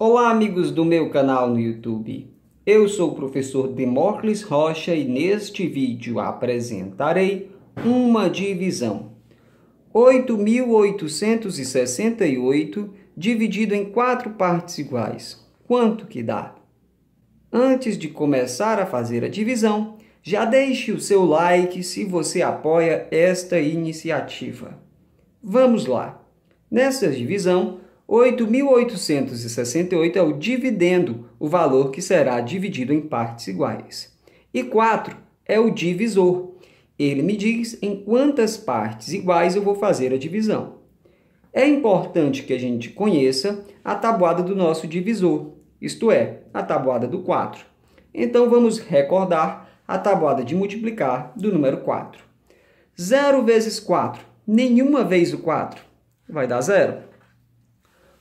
Olá, amigos do meu canal no YouTube. Eu sou o professor Demócles Rocha e neste vídeo apresentarei uma divisão. 8.868 dividido em quatro partes iguais. Quanto que dá? Antes de começar a fazer a divisão, já deixe o seu like se você apoia esta iniciativa. Vamos lá. Nessa divisão, 8.868 é o dividendo, o valor que será dividido em partes iguais. E 4 é o divisor. Ele me diz em quantas partes iguais eu vou fazer a divisão. É importante que a gente conheça a tabuada do nosso divisor, isto é, a tabuada do 4. Então vamos recordar a tabuada de multiplicar do número 4. 0 vezes 4, nenhuma vez o 4, vai dar zero.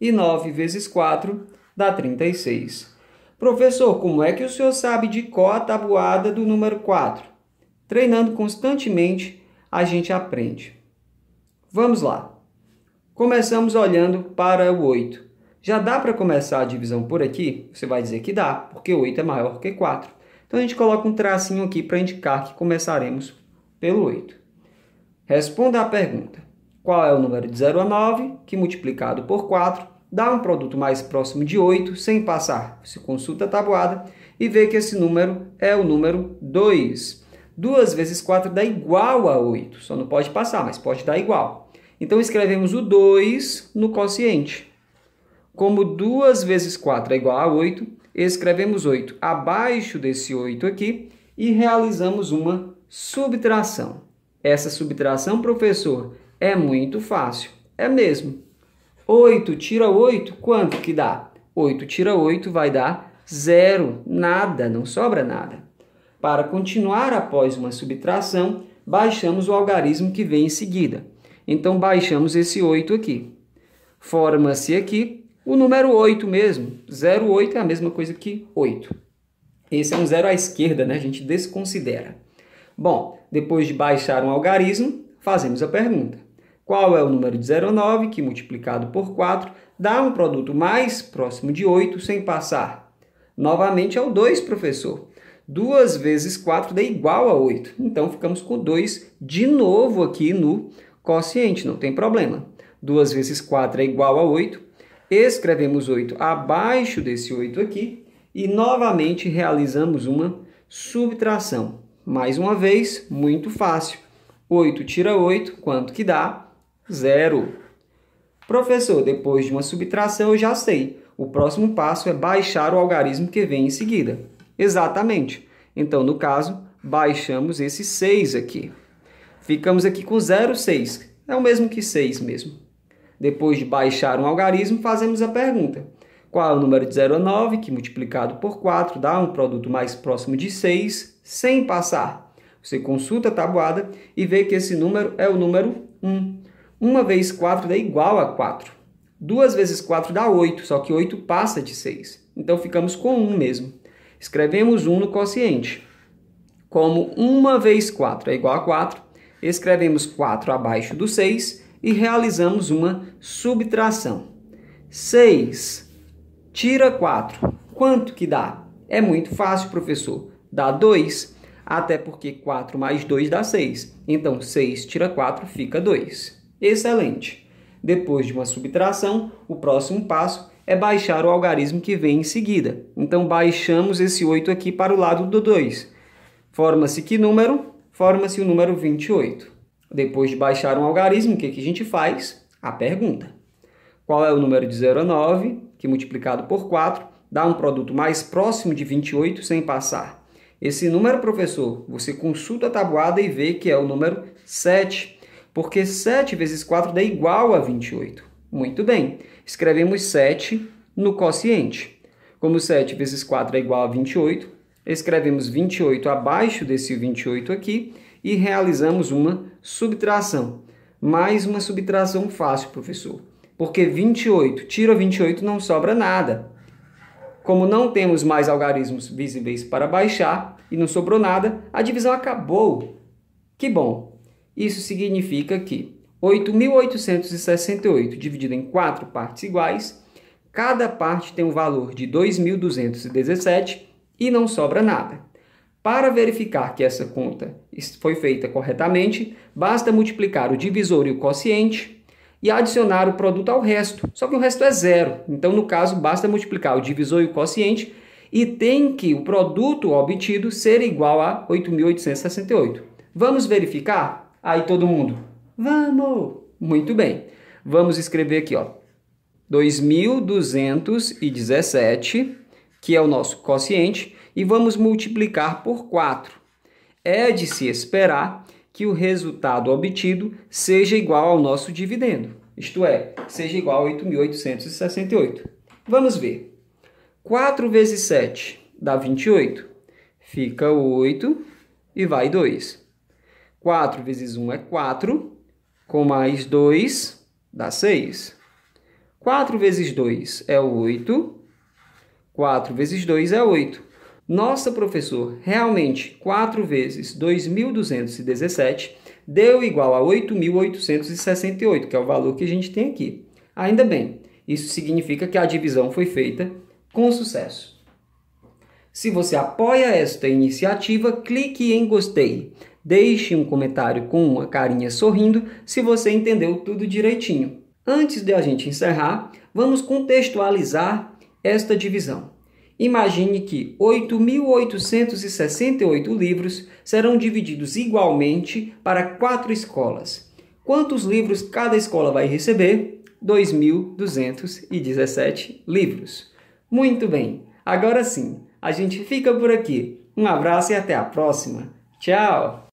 E 9 vezes 4 dá 36. Professor, como é que o senhor sabe de qual a tabuada do número 4? Treinando constantemente, a gente aprende. Vamos lá. Começamos olhando para o 8. Já dá para começar a divisão por aqui? Você vai dizer que dá, porque 8 é maior que 4. Então a gente coloca um tracinho aqui para indicar que começaremos pelo 8. Responda a pergunta qual é o número de 0 a 9, que multiplicado por 4 dá um produto mais próximo de 8, sem passar. Se consulta a tabuada e vê que esse número é o número 2. 2 vezes 4 dá igual a 8, só não pode passar, mas pode dar igual. Então escrevemos o 2 no quociente. Como 2 vezes 4 é igual a 8, escrevemos 8 abaixo desse 8 aqui e realizamos uma subtração. Essa subtração, professor, é muito fácil. É mesmo. 8 tira 8, quanto que dá? 8 tira 8 vai dar zero, nada, não sobra nada. Para continuar após uma subtração, baixamos o algarismo que vem em seguida. Então, baixamos esse 8 aqui. Forma-se aqui o número 8 mesmo. 08 é a mesma coisa que 8. Esse é um zero à esquerda, né? A gente desconsidera. Bom, depois de baixar um algarismo, fazemos a pergunta. Qual é o número de 0,9 que multiplicado por 4 dá um produto mais próximo de 8 sem passar? Novamente é o 2, professor. 2 vezes 4 dá igual a 8. Então ficamos com 2 de novo aqui no quociente, não tem problema. 2 vezes 4 é igual a 8. Escrevemos 8 abaixo desse 8 aqui e novamente realizamos uma subtração. Mais uma vez, muito fácil. 8 tira 8, quanto que dá? 8 zero. Professor, depois de uma subtração eu já sei. O próximo passo é baixar o algarismo que vem em seguida. Exatamente. Então, no caso, baixamos esse 6 aqui. Ficamos aqui com 0,6. É o mesmo que 6 mesmo. Depois de baixar um algarismo, fazemos a pergunta. Qual é o número de 0 a 9, que multiplicado por 4 dá um produto mais próximo de 6, sem passar? Você consulta a tabuada e vê que esse número é o número 1. 1 vezes 4 dá igual a 4. 2 vezes 4 dá 8, só que 8 passa de 6. Então ficamos com 1 mesmo. Escrevemos 1 no quociente. Como 1 vezes 4 é igual a 4, escrevemos 4 abaixo do 6 e realizamos uma subtração. 6 tira 4. Quanto que dá? É muito fácil, professor. Dá 2, até porque 4 mais 2 dá 6. Então, 6 tira 4 fica 2. Excelente. Depois de uma subtração, o próximo passo é baixar o algarismo que vem em seguida. Então, baixamos esse 8 aqui para o lado do 2. Forma-se que número? Forma-se o número 28. Depois de baixar um algarismo, o que, que a gente faz? A pergunta. Qual é o número de 0 a 9, que multiplicado por 4, dá um produto mais próximo de 28 sem passar? Esse número, professor, você consulta a tabuada e vê que é o número 7 porque 7 vezes 4 dá igual a 28. Muito bem, escrevemos 7 no quociente. Como 7 vezes 4 é igual a 28, escrevemos 28 abaixo desse 28 aqui e realizamos uma subtração. Mais uma subtração fácil, professor, porque 28 tira 28 não sobra nada. Como não temos mais algarismos visíveis para baixar e não sobrou nada, a divisão acabou. Que bom! Isso significa que 8.868 dividido em quatro partes iguais, cada parte tem um valor de 2.217 e não sobra nada. Para verificar que essa conta foi feita corretamente, basta multiplicar o divisor e o quociente e adicionar o produto ao resto. Só que o resto é zero. Então, no caso, basta multiplicar o divisor e o quociente e tem que o produto obtido ser igual a 8.868. Vamos verificar? Aí todo mundo, vamos! Muito bem. Vamos escrever aqui, ó. 2217, que é o nosso quociente, e vamos multiplicar por 4. É de se esperar que o resultado obtido seja igual ao nosso dividendo, isto é, seja igual a 8.868. Vamos ver. 4 vezes 7 dá 28, fica 8 e vai 2. 4 vezes 1 é 4, com mais 2 dá 6. 4 vezes 2 é 8, 4 vezes 2 é 8. Nossa, professor, realmente 4 vezes 2.217 deu igual a 8.868, que é o valor que a gente tem aqui. Ainda bem, isso significa que a divisão foi feita com sucesso. Se você apoia esta iniciativa, clique em gostei. Deixe um comentário com uma carinha sorrindo se você entendeu tudo direitinho. Antes de a gente encerrar, vamos contextualizar esta divisão. Imagine que 8.868 livros serão divididos igualmente para quatro escolas. Quantos livros cada escola vai receber? 2.217 livros. Muito bem, agora sim, a gente fica por aqui. Um abraço e até a próxima. Tchau!